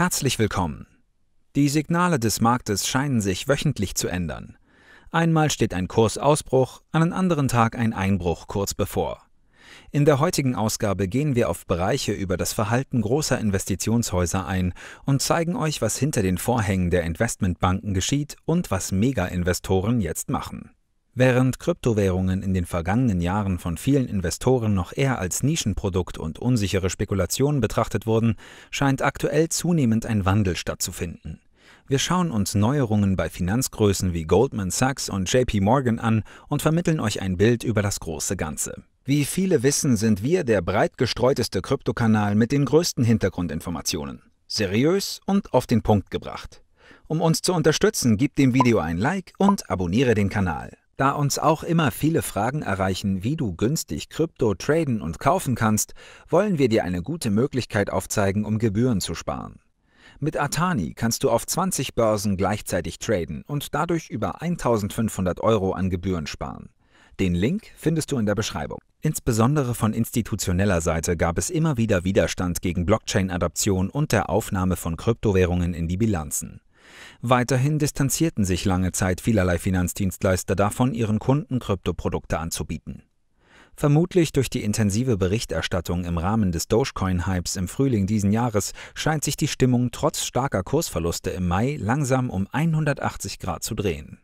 Herzlich willkommen. Die Signale des Marktes scheinen sich wöchentlich zu ändern. Einmal steht ein Kursausbruch, an einem anderen Tag ein Einbruch kurz bevor. In der heutigen Ausgabe gehen wir auf Bereiche über das Verhalten großer Investitionshäuser ein und zeigen euch, was hinter den Vorhängen der Investmentbanken geschieht und was Mega-Investoren jetzt machen. Während Kryptowährungen in den vergangenen Jahren von vielen Investoren noch eher als Nischenprodukt und unsichere Spekulation betrachtet wurden, scheint aktuell zunehmend ein Wandel stattzufinden. Wir schauen uns Neuerungen bei Finanzgrößen wie Goldman Sachs und JP Morgan an und vermitteln euch ein Bild über das große Ganze. Wie viele wissen, sind wir der breit gestreuteste Kryptokanal mit den größten Hintergrundinformationen. Seriös und auf den Punkt gebracht. Um uns zu unterstützen, gib dem Video ein Like und abonniere den Kanal. Da uns auch immer viele Fragen erreichen, wie du günstig Krypto traden und kaufen kannst, wollen wir dir eine gute Möglichkeit aufzeigen, um Gebühren zu sparen. Mit Atani kannst du auf 20 Börsen gleichzeitig traden und dadurch über 1500 Euro an Gebühren sparen. Den Link findest du in der Beschreibung. Insbesondere von institutioneller Seite gab es immer wieder Widerstand gegen Blockchain-Adaption und der Aufnahme von Kryptowährungen in die Bilanzen. Weiterhin distanzierten sich lange Zeit vielerlei Finanzdienstleister davon, ihren Kunden Kryptoprodukte anzubieten. Vermutlich durch die intensive Berichterstattung im Rahmen des Dogecoin-Hypes im Frühling diesen Jahres scheint sich die Stimmung trotz starker Kursverluste im Mai langsam um 180 Grad zu drehen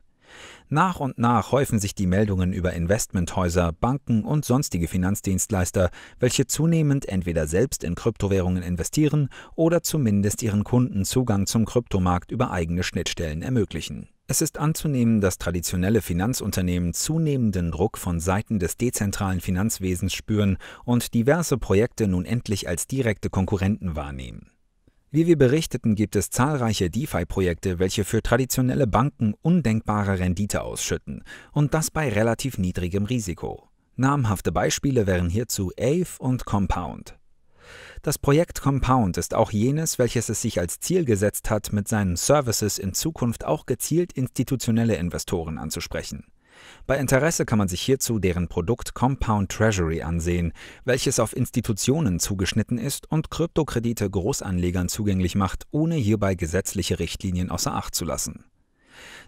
nach und nach häufen sich die Meldungen über Investmenthäuser, Banken und sonstige Finanzdienstleister, welche zunehmend entweder selbst in Kryptowährungen investieren oder zumindest ihren Kunden Zugang zum Kryptomarkt über eigene Schnittstellen ermöglichen. Es ist anzunehmen, dass traditionelle Finanzunternehmen zunehmenden Druck von Seiten des dezentralen Finanzwesens spüren und diverse Projekte nun endlich als direkte Konkurrenten wahrnehmen. Wie wir berichteten, gibt es zahlreiche DeFi-Projekte, welche für traditionelle Banken undenkbare Rendite ausschütten und das bei relativ niedrigem Risiko. Namhafte Beispiele wären hierzu Ave und Compound. Das Projekt Compound ist auch jenes, welches es sich als Ziel gesetzt hat, mit seinen Services in Zukunft auch gezielt institutionelle Investoren anzusprechen. Bei Interesse kann man sich hierzu deren Produkt Compound Treasury ansehen, welches auf Institutionen zugeschnitten ist und Kryptokredite Großanlegern zugänglich macht, ohne hierbei gesetzliche Richtlinien außer Acht zu lassen.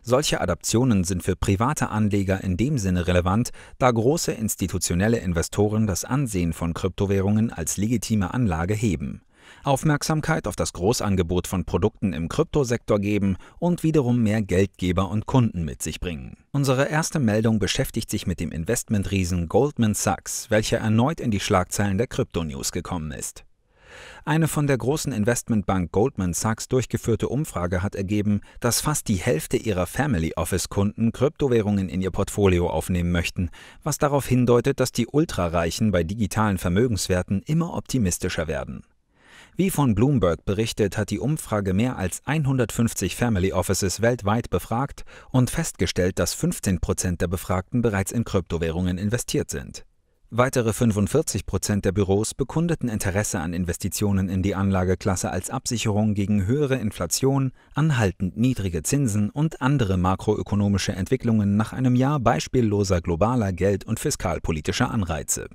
Solche Adaptionen sind für private Anleger in dem Sinne relevant, da große institutionelle Investoren das Ansehen von Kryptowährungen als legitime Anlage heben Aufmerksamkeit auf das Großangebot von Produkten im Kryptosektor geben und wiederum mehr Geldgeber und Kunden mit sich bringen. Unsere erste Meldung beschäftigt sich mit dem Investmentriesen Goldman Sachs, welcher erneut in die Schlagzeilen der Kryptonews gekommen ist. Eine von der großen Investmentbank Goldman Sachs durchgeführte Umfrage hat ergeben, dass fast die Hälfte ihrer Family Office-Kunden Kryptowährungen in ihr Portfolio aufnehmen möchten, was darauf hindeutet, dass die Ultrareichen bei digitalen Vermögenswerten immer optimistischer werden. Wie von Bloomberg berichtet, hat die Umfrage mehr als 150 Family Offices weltweit befragt und festgestellt, dass 15 Prozent der Befragten bereits in Kryptowährungen investiert sind. Weitere 45 Prozent der Büros bekundeten Interesse an Investitionen in die Anlageklasse als Absicherung gegen höhere Inflation, anhaltend niedrige Zinsen und andere makroökonomische Entwicklungen nach einem Jahr beispielloser globaler Geld- und fiskalpolitischer Anreize.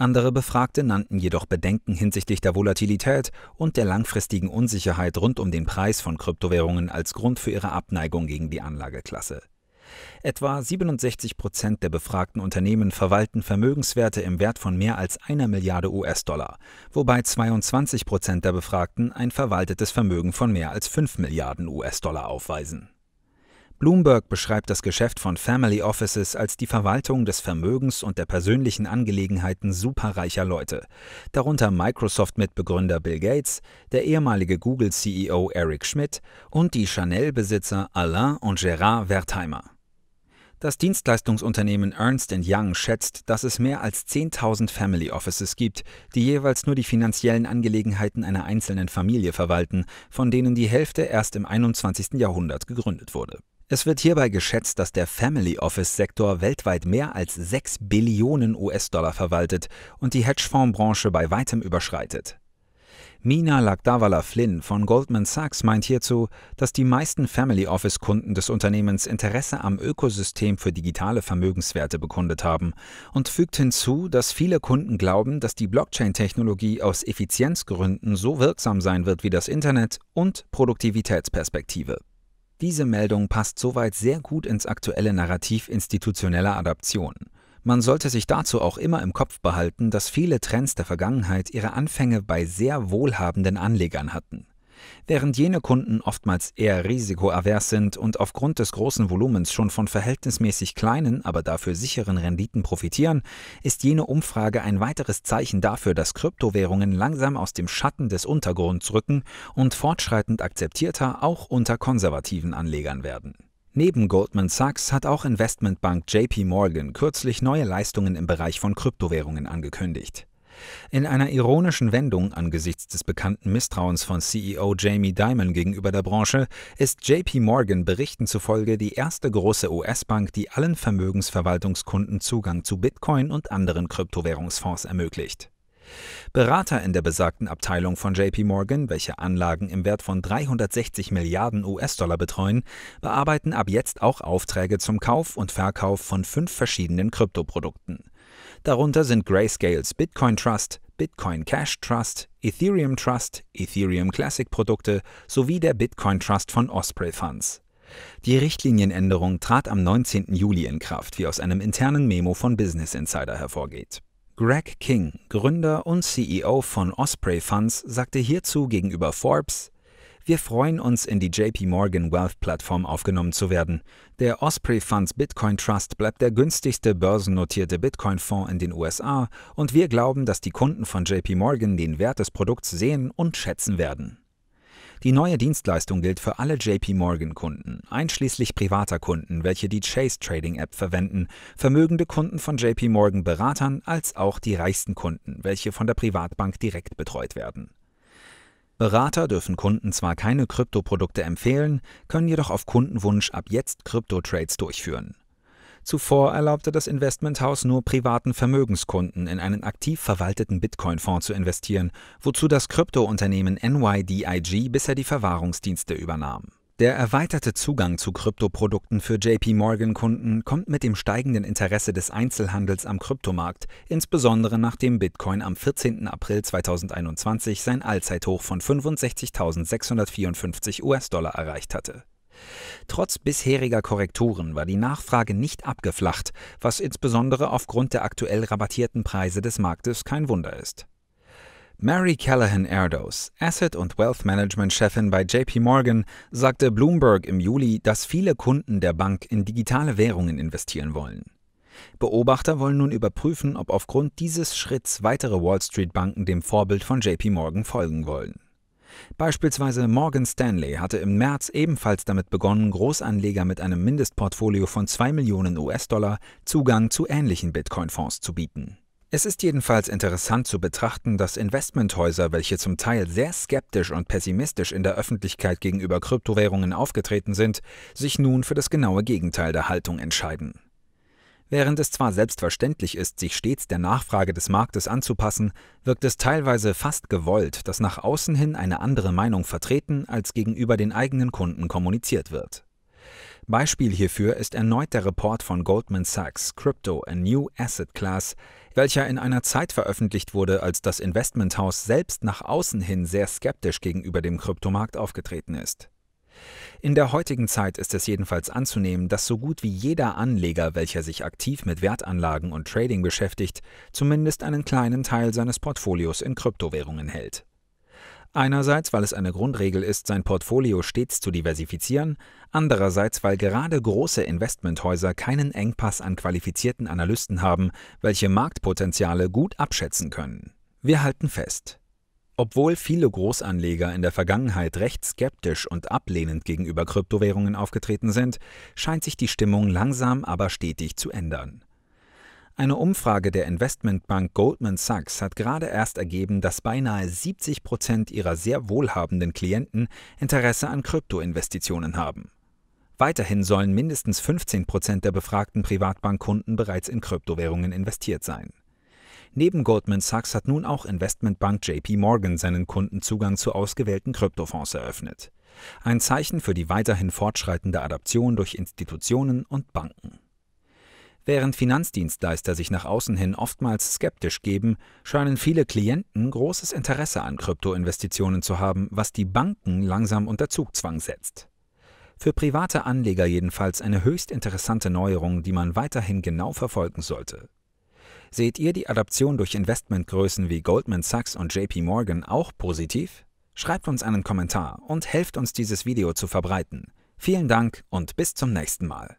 Andere Befragte nannten jedoch Bedenken hinsichtlich der Volatilität und der langfristigen Unsicherheit rund um den Preis von Kryptowährungen als Grund für ihre Abneigung gegen die Anlageklasse. Etwa 67 Prozent der befragten Unternehmen verwalten Vermögenswerte im Wert von mehr als einer Milliarde US-Dollar, wobei 22 Prozent der Befragten ein verwaltetes Vermögen von mehr als 5 Milliarden US-Dollar aufweisen. Bloomberg beschreibt das Geschäft von Family Offices als die Verwaltung des Vermögens und der persönlichen Angelegenheiten superreicher Leute, darunter Microsoft-Mitbegründer Bill Gates, der ehemalige Google-CEO Eric Schmidt und die Chanel-Besitzer Alain und Gérard Wertheimer. Das Dienstleistungsunternehmen Ernst Young schätzt, dass es mehr als 10.000 Family Offices gibt, die jeweils nur die finanziellen Angelegenheiten einer einzelnen Familie verwalten, von denen die Hälfte erst im 21. Jahrhundert gegründet wurde. Es wird hierbei geschätzt, dass der Family Office-Sektor weltweit mehr als 6 Billionen US-Dollar verwaltet und die Hedgefondsbranche bei weitem überschreitet. Mina Lagdavala Flynn von Goldman Sachs meint hierzu, dass die meisten Family Office-Kunden des Unternehmens Interesse am Ökosystem für digitale Vermögenswerte bekundet haben und fügt hinzu, dass viele Kunden glauben, dass die Blockchain-Technologie aus Effizienzgründen so wirksam sein wird wie das Internet und Produktivitätsperspektive. Diese Meldung passt soweit sehr gut ins aktuelle Narrativ institutioneller Adaption. Man sollte sich dazu auch immer im Kopf behalten, dass viele Trends der Vergangenheit ihre Anfänge bei sehr wohlhabenden Anlegern hatten während jene Kunden oftmals eher risikoavers sind und aufgrund des großen Volumens schon von verhältnismäßig kleinen, aber dafür sicheren Renditen profitieren, ist jene Umfrage ein weiteres Zeichen dafür, dass Kryptowährungen langsam aus dem Schatten des Untergrunds rücken und fortschreitend akzeptierter auch unter konservativen Anlegern werden. Neben Goldman Sachs hat auch Investmentbank JP Morgan kürzlich neue Leistungen im Bereich von Kryptowährungen angekündigt. In einer ironischen Wendung angesichts des bekannten Misstrauens von CEO Jamie Dimon gegenüber der Branche ist JP Morgan Berichten zufolge die erste große US-Bank, die allen Vermögensverwaltungskunden Zugang zu Bitcoin und anderen Kryptowährungsfonds ermöglicht. Berater in der besagten Abteilung von JP Morgan, welche Anlagen im Wert von 360 Milliarden US-Dollar betreuen, bearbeiten ab jetzt auch Aufträge zum Kauf und Verkauf von fünf verschiedenen Kryptoprodukten. Darunter sind Grayscales Bitcoin Trust, Bitcoin Cash Trust, Ethereum Trust, Ethereum Classic Produkte sowie der Bitcoin Trust von Osprey Funds. Die Richtlinienänderung trat am 19. Juli in Kraft, wie aus einem internen Memo von Business Insider hervorgeht. Greg King, Gründer und CEO von Osprey Funds, sagte hierzu gegenüber Forbes, wir freuen uns, in die JP Morgan Wealth Plattform aufgenommen zu werden. Der Osprey Funds Bitcoin Trust bleibt der günstigste börsennotierte Bitcoin-Fonds in den USA und wir glauben, dass die Kunden von JP Morgan den Wert des Produkts sehen und schätzen werden. Die neue Dienstleistung gilt für alle JP Morgan Kunden, einschließlich privater Kunden, welche die Chase Trading App verwenden, vermögende Kunden von JP Morgan Beratern als auch die reichsten Kunden, welche von der Privatbank direkt betreut werden. Berater dürfen Kunden zwar keine Kryptoprodukte empfehlen, können jedoch auf Kundenwunsch ab jetzt Kryptotrades durchführen. Zuvor erlaubte das Investmenthaus nur privaten Vermögenskunden in einen aktiv verwalteten Bitcoin-Fonds zu investieren, wozu das Kryptounternehmen NYDIG bisher die Verwahrungsdienste übernahm der erweiterte Zugang zu Kryptoprodukten für JP Morgan-Kunden kommt mit dem steigenden Interesse des Einzelhandels am Kryptomarkt, insbesondere nachdem Bitcoin am 14. April 2021 sein Allzeithoch von 65.654 US-Dollar erreicht hatte. Trotz bisheriger Korrekturen war die Nachfrage nicht abgeflacht, was insbesondere aufgrund der aktuell rabattierten Preise des Marktes kein Wunder ist. Mary Callahan Erdos, Asset- und Wealth Management-Chefin bei JP Morgan, sagte Bloomberg im Juli, dass viele Kunden der Bank in digitale Währungen investieren wollen. Beobachter wollen nun überprüfen, ob aufgrund dieses Schritts weitere Wall Street-Banken dem Vorbild von JP Morgan folgen wollen. Beispielsweise Morgan Stanley hatte im März ebenfalls damit begonnen, Großanleger mit einem Mindestportfolio von 2 Millionen US-Dollar Zugang zu ähnlichen Bitcoin-Fonds zu bieten. Es ist jedenfalls interessant zu betrachten, dass Investmenthäuser, welche zum Teil sehr skeptisch und pessimistisch in der Öffentlichkeit gegenüber Kryptowährungen aufgetreten sind, sich nun für das genaue Gegenteil der Haltung entscheiden. Während es zwar selbstverständlich ist, sich stets der Nachfrage des Marktes anzupassen, wirkt es teilweise fast gewollt, dass nach außen hin eine andere Meinung vertreten als gegenüber den eigenen Kunden kommuniziert wird. Beispiel hierfür ist erneut der Report von Goldman Sachs Crypto a New Asset Class, welcher in einer Zeit veröffentlicht wurde, als das Investmenthaus selbst nach außen hin sehr skeptisch gegenüber dem Kryptomarkt aufgetreten ist. In der heutigen Zeit ist es jedenfalls anzunehmen, dass so gut wie jeder Anleger, welcher sich aktiv mit Wertanlagen und Trading beschäftigt, zumindest einen kleinen Teil seines Portfolios in Kryptowährungen hält. Einerseits, weil es eine Grundregel ist, sein Portfolio stets zu diversifizieren, andererseits, weil gerade große Investmenthäuser keinen Engpass an qualifizierten Analysten haben, welche Marktpotenziale gut abschätzen können. Wir halten fest. Obwohl viele Großanleger in der Vergangenheit recht skeptisch und ablehnend gegenüber Kryptowährungen aufgetreten sind, scheint sich die Stimmung langsam aber stetig zu ändern. Eine Umfrage der Investmentbank Goldman Sachs hat gerade erst ergeben, dass beinahe 70 Prozent ihrer sehr wohlhabenden Klienten Interesse an Kryptoinvestitionen haben. Weiterhin sollen mindestens 15 Prozent der befragten Privatbankkunden bereits in Kryptowährungen investiert sein. Neben Goldman Sachs hat nun auch Investmentbank JP Morgan seinen Kunden Zugang zu ausgewählten Kryptofonds eröffnet. Ein Zeichen für die weiterhin fortschreitende Adaption durch Institutionen und Banken. Während Finanzdienstleister sich nach außen hin oftmals skeptisch geben, scheinen viele Klienten großes Interesse an Kryptoinvestitionen zu haben, was die Banken langsam unter Zugzwang setzt. Für private Anleger jedenfalls eine höchst interessante Neuerung, die man weiterhin genau verfolgen sollte. Seht ihr die Adaption durch Investmentgrößen wie Goldman Sachs und JP Morgan auch positiv? Schreibt uns einen Kommentar und helft uns, dieses Video zu verbreiten. Vielen Dank und bis zum nächsten Mal.